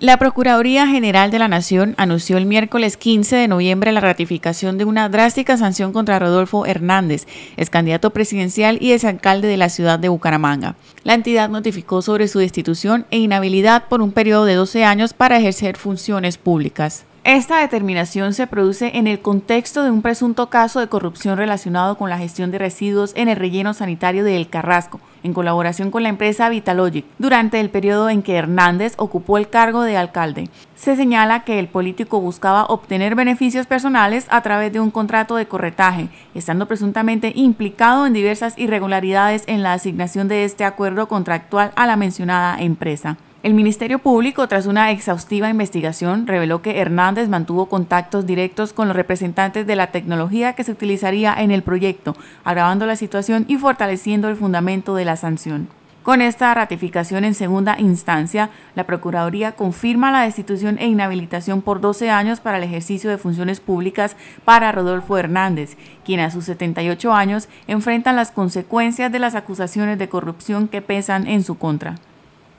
La Procuraduría General de la Nación anunció el miércoles 15 de noviembre la ratificación de una drástica sanción contra Rodolfo Hernández, ex candidato presidencial y ex alcalde de la ciudad de Bucaramanga. La entidad notificó sobre su destitución e inhabilidad por un periodo de 12 años para ejercer funciones públicas. Esta determinación se produce en el contexto de un presunto caso de corrupción relacionado con la gestión de residuos en el relleno sanitario de El Carrasco, en colaboración con la empresa Vitalogic, durante el periodo en que Hernández ocupó el cargo de alcalde. Se señala que el político buscaba obtener beneficios personales a través de un contrato de corretaje, estando presuntamente implicado en diversas irregularidades en la asignación de este acuerdo contractual a la mencionada empresa. El Ministerio Público, tras una exhaustiva investigación, reveló que Hernández mantuvo contactos directos con los representantes de la tecnología que se utilizaría en el proyecto, agravando la situación y fortaleciendo el fundamento de la sanción. Con esta ratificación en segunda instancia, la Procuraduría confirma la destitución e inhabilitación por 12 años para el ejercicio de funciones públicas para Rodolfo Hernández, quien a sus 78 años enfrenta las consecuencias de las acusaciones de corrupción que pesan en su contra.